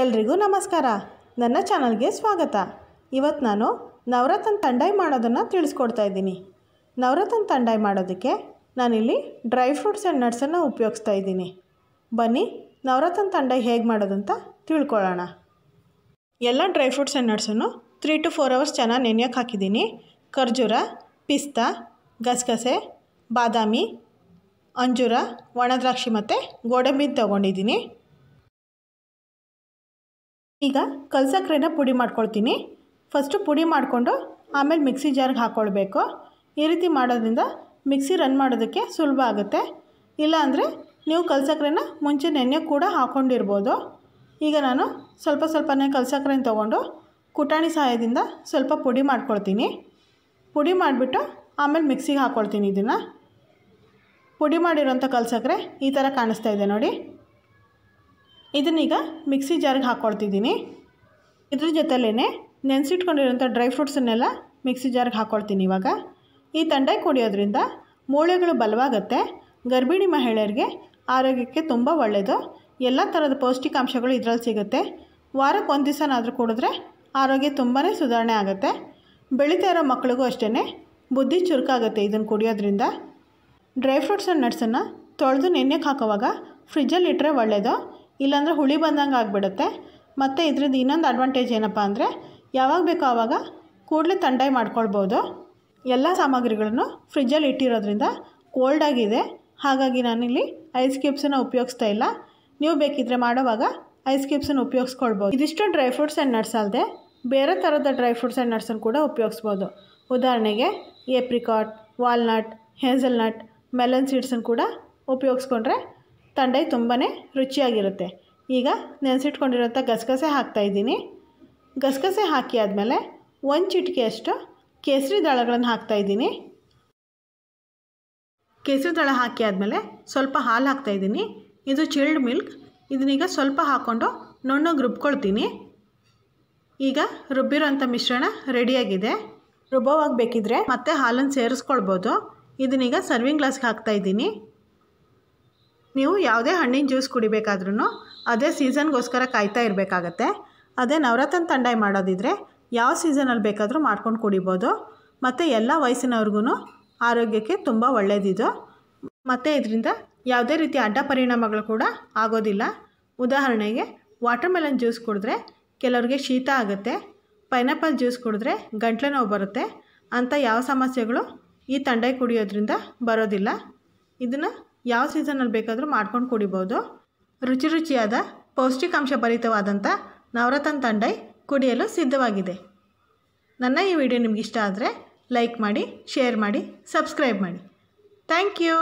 ಎಲ್ರಿಗೂ ನಮಸ್ಕಾರ ನನ್ನ ಚಾನಲ್ಗೆ ಸ್ವಾಗತ ಇವತ್ತು ನಾನು ನವರತ್ನ ತಂಡಾಯಿ ಮಾಡೋದನ್ನು ತಿಳಿಸ್ಕೊಡ್ತಾ ಇದ್ದೀನಿ ನವರತ್ನ ತಂಡಾಯ್ ಮಾಡೋದಕ್ಕೆ ನಾನಿಲ್ಲಿ ಡ್ರೈ ಫ್ರೂಟ್ಸ್ ಆ್ಯಂಡ್ ನಟ್ಸನ್ನು ಉಪಯೋಗಿಸ್ತಾ ಇದ್ದೀನಿ ಬನ್ನಿ ನವರತ್ನ ತಂಡಾಯಿ ಹೇಗೆ ಮಾಡೋದಂತ ತಿಳ್ಕೊಳ್ಳೋಣ ಎಲ್ಲ ಡ್ರೈ ಫ್ರೂಟ್ಸ್ ಆ್ಯಂಡ್ ನಟ್ಸನ್ನು ತ್ರೀ ಟು ಫೋರ್ ಅವರ್ಸ್ ಚೆನ್ನಾಗಿ ನೆನೆಯೋಕ್ಕೆ ಹಾಕಿದ್ದೀನಿ ಖರ್ಜೂರ ಪಿಸ್ತಾ ಗಸಗಸೆ ಬಾದಾಮಿ ಅಂಜೂರ ಒಣದ್ರಾಕ್ಷಿ ಮತ್ತು ಗೋಡಂಬಿ ತೊಗೊಂಡಿದ್ದೀನಿ ಈಗ ಕಲ್ಸಕ್ಕರೆನ ಪುಡಿ ಮಾಡ್ಕೊಳ್ತೀನಿ ಫಸ್ಟು ಪುಡಿ ಮಾಡಿಕೊಂಡು ಆಮೇಲೆ ಮಿಕ್ಸಿ ಜಾರ್ಗೆ ಹಾಕ್ಕೊಳ್ಬೇಕು ಈ ರೀತಿ ಮಾಡೋದ್ರಿಂದ ಮಿಕ್ಸಿ ರನ್ ಮಾಡೋದಕ್ಕೆ ಸುಲಭ ಆಗುತ್ತೆ ಇಲ್ಲಾಂದರೆ ನೀವು ಕಲ್ಸಕ್ಕರೆನ ಮುಂಚೆ ನೆನೆ ಕೂಡ ಹಾಕ್ಕೊಂಡಿರ್ಬೋದು ಈಗ ನಾನು ಸ್ವಲ್ಪ ಸ್ವಲ್ಪನೇ ಕಲ್ಸಕ್ಕರೆನ ತೊಗೊಂಡು ಕುಟಾಣಿ ಸಹಾಯದಿಂದ ಸ್ವಲ್ಪ ಪುಡಿ ಮಾಡ್ಕೊಳ್ತೀನಿ ಪುಡಿ ಮಾಡಿಬಿಟ್ಟು ಆಮೇಲೆ ಮಿಕ್ಸಿಗೆ ಹಾಕ್ಕೊಳ್ತೀನಿ ಇದನ್ನು ಪುಡಿ ಮಾಡಿರೋಂಥ ಕಲ್ಸಕ್ಕರೆ ಈ ಥರ ಕಾಣಿಸ್ತಾ ಇದೆ ನೋಡಿ ಇದನ್ನೀಗ ಮಿಕ್ಸಿ ಜಾರ್ಗೆ ಹಾಕ್ಕೊಳ್ತಿದ್ದೀನಿ ಇದ್ರ ಜೊತೆಲೇ ನೆನೆಸಿಟ್ಕೊಂಡಿರೋಂಥ ಡ್ರೈ ಫ್ರೂಟ್ಸನ್ನೆಲ್ಲ ಮಿಕ್ಸಿ ಜಾರ್ಗೆ ಹಾಕ್ಕೊಳ್ತೀನಿ ಇವಾಗ ಈ ತಂಡೆ ಕುಡಿಯೋದ್ರಿಂದ ಮೂಳೆಗಳು ಬಲವಾಗುತ್ತೆ ಗರ್ಭಿಣಿ ಮಹಿಳೆಯರಿಗೆ ಆರೋಗ್ಯಕ್ಕೆ ತುಂಬ ಒಳ್ಳೆಯದು ಎಲ್ಲ ಥರದ ಪೌಷ್ಟಿಕಾಂಶಗಳು ಇದರಲ್ಲಿ ಸಿಗುತ್ತೆ ವಾರಕ್ಕೆ ಒಂದು ದಿವಸನಾದರೂ ಕುಡಿದ್ರೆ ಆರೋಗ್ಯ ತುಂಬಾ ಸುಧಾರಣೆ ಆಗುತ್ತೆ ಬೆಳೀತಾ ಇರೋ ಮಕ್ಕಳಿಗೂ ಅಷ್ಟೇ ಬುದ್ಧಿ ಚುರುಕಾಗುತ್ತೆ ಇದನ್ನು ಕುಡಿಯೋದ್ರಿಂದ ಡ್ರೈ ಫ್ರೂಟ್ಸ್ ಆ್ಯಂಡ್ ನಟ್ಸನ್ನು ತೊಳೆದು ನೆನ್ನೆಗೆ ಹಾಕೋವಾಗ ಫ್ರಿಜ್ಜಲ್ಲಿ ಇಟ್ಟರೆ ಒಳ್ಳೆಯದು ಇಲ್ಲಾಂದರೆ ಹುಳಿ ಬಂದಂಗೆ ಆಗಿಬಿಡುತ್ತೆ ಮತ್ತು ಇದ್ರದ್ದು ಇನ್ನೊಂದು ಅಡ್ವಾಂಟೇಜ್ ಏನಪ್ಪ ಅಂದರೆ ಯಾವಾಗ ಬೇಕೋ ಆವಾಗ ಕೂಡಲೇ ತಂಡ ಮಾಡ್ಕೊಳ್ಬೋದು ಎಲ್ಲ ಸಾಮಗ್ರಿಗಳನ್ನು ಫ್ರಿಜ್ಜಲ್ಲಿ ಇಟ್ಟಿರೋದ್ರಿಂದ ಕೋಲ್ಡ್ ಆಗಿದೆ ಹಾಗಾಗಿ ನಾನಿಲ್ಲಿ ಐಸ್ ಕ್ಯೂಬ್ಸನ್ನು ಉಪಯೋಗಿಸ್ತಾ ಇಲ್ಲ ನೀವು ಬೇಕಿದ್ದರೆ ಮಾಡೋವಾಗ ಐಸ್ ಕ್ಯೂಬ್ಸನ್ನು ಉಪಯೋಗಿಸ್ಕೊಳ್ಬೋದು ಇದಿಷ್ಟು ಡ್ರೈ ಫ್ರೂಟ್ಸ್ ಆ್ಯಂಡ್ ನಟ್ಸ್ ಅಲ್ಲದೆ ಬೇರೆ ಥರದ ಡ್ರೈ ಫ್ರೂಟ್ಸ್ ಆ್ಯಂಡ್ ನಟ್ಸನ್ನು ಕೂಡ ಉಪಯೋಗಿಸ್ಬೋದು ಉದಾಹರಣೆಗೆ ಏಪ್ರಿಕಾಟ್ ವಾಲ್ನಟ್ ಹೇಝಲ್ನಟ್ ಮೆಲನ್ ಸೀಡ್ಸನ್ನು ಕೂಡ ಉಪಯೋಗಿಸ್ಕೊಂಡ್ರೆ ತಂಡೈ ತುಂಬಾ ರುಚಿಯಾಗಿರುತ್ತೆ ಈಗ ನೆನೆಸಿಟ್ಕೊಂಡಿರೋಂಥ ಗಸಗಸೆ ಹಾಕ್ತಾಯಿದ್ದೀನಿ ಗಸಗಸೆ ಹಾಕಿ ಆದಮೇಲೆ ಒಂದು ಚಿಟಿಕೆಯಷ್ಟು ಕೇಸರಿ ದಳಗಳನ್ನು ಹಾಕ್ತಾಯಿದ್ದೀನಿ ಕೇಸರಿ ದಳ ಹಾಕಿ ಆದಮೇಲೆ ಸ್ವಲ್ಪ ಹಾಲು ಹಾಕ್ತಾಯಿದ್ದೀನಿ ಇದು ಚಿಲ್ಡ್ ಮಿಲ್ಕ್ ಇದನ್ನೀಗ ಸ್ವಲ್ಪ ಹಾಕ್ಕೊಂಡು ನುಣ್ಣಗೆ ರುಬ್ಕೊಳ್ತೀನಿ ಈಗ ರುಬ್ಬಿರೋಂಥ ಮಿಶ್ರಣ ರೆಡಿಯಾಗಿದೆ ರುಬ್ಬೋವಾಗಬೇಕಿದ್ರೆ ಮತ್ತೆ ಹಾಲನ್ನು ಸೇರಿಸ್ಕೊಳ್ಬೋದು ಇದನ್ನೀಗ ಸರ್ವಿಂಗ್ ಗ್ಲಾಸ್ಗೆ ಹಾಕ್ತಾಯಿದ್ದೀನಿ ನೀವು ಯಾವುದೇ ಹಣ್ಣಿನ ಜ್ಯೂಸ್ ಕುಡಿಬೇಕಾದ್ರೂ ಅದೇ ಸೀಸನ್ಗೋಸ್ಕರ ಕಾಯ್ತಾ ಇರಬೇಕಾಗತ್ತೆ ಅದೇ ನವರತ್ನ ತಂಡಾಯಿ ಮಾಡೋದಿದ್ರೆ ಯಾವ ಸೀಸನಲ್ಲಿ ಬೇಕಾದರೂ ಮಾಡ್ಕೊಂಡು ಕುಡಿಬೋದು ಮತ್ತು ಎಲ್ಲ ವಯಸ್ಸಿನವ್ರಿಗೂ ಆರೋಗ್ಯಕ್ಕೆ ತುಂಬ ಒಳ್ಳೆಯದಿದು ಮತ್ತು ಇದರಿಂದ ಯಾವುದೇ ರೀತಿ ಅಡ್ಡ ಪರಿಣಾಮಗಳು ಕೂಡ ಆಗೋದಿಲ್ಲ ಉದಾಹರಣೆಗೆ ವಾಟರ್ ಮೆಲನ್ ಜ್ಯೂಸ್ ಕುಡಿದ್ರೆ ಕೆಲವ್ರಿಗೆ ಶೀತ ಆಗುತ್ತೆ ಪೈನಾಪಲ್ ಜ್ಯೂಸ್ ಕುಡಿದ್ರೆ ಗಂಟ್ಲು ನೋವು ಬರುತ್ತೆ ಅಂಥ ಯಾವ ಸಮಸ್ಯೆಗಳು ಈ ತಂಡೆ ಕುಡಿಯೋದ್ರಿಂದ ಬರೋದಿಲ್ಲ ಇದನ್ನು ಯಾವ ಸೀಸನಲ್ಲಿ ಬೇಕಾದರೂ ಮಾಡ್ಕೊಂಡು ಕುಡಿಬೋದು ರುಚಿ ರುಚಿಯಾದ ಪೌಷ್ಟಿಕಾಂಶ ಭರಿತವಾದಂಥ ನವರತನ್ ತಂಡೈ ಕುಡಿಯಲು ಸಿದ್ಧವಾಗಿದೆ ನನ್ನ ಈ ವಿಡಿಯೋ ನಿಮಗಿಷ್ಟ ಆದರೆ ಲೈಕ್ ಮಾಡಿ ಶೇರ್ ಮಾಡಿ ಸಬ್ಸ್ಕ್ರೈಬ್ ಮಾಡಿ ಥ್ಯಾಂಕ್ ಯು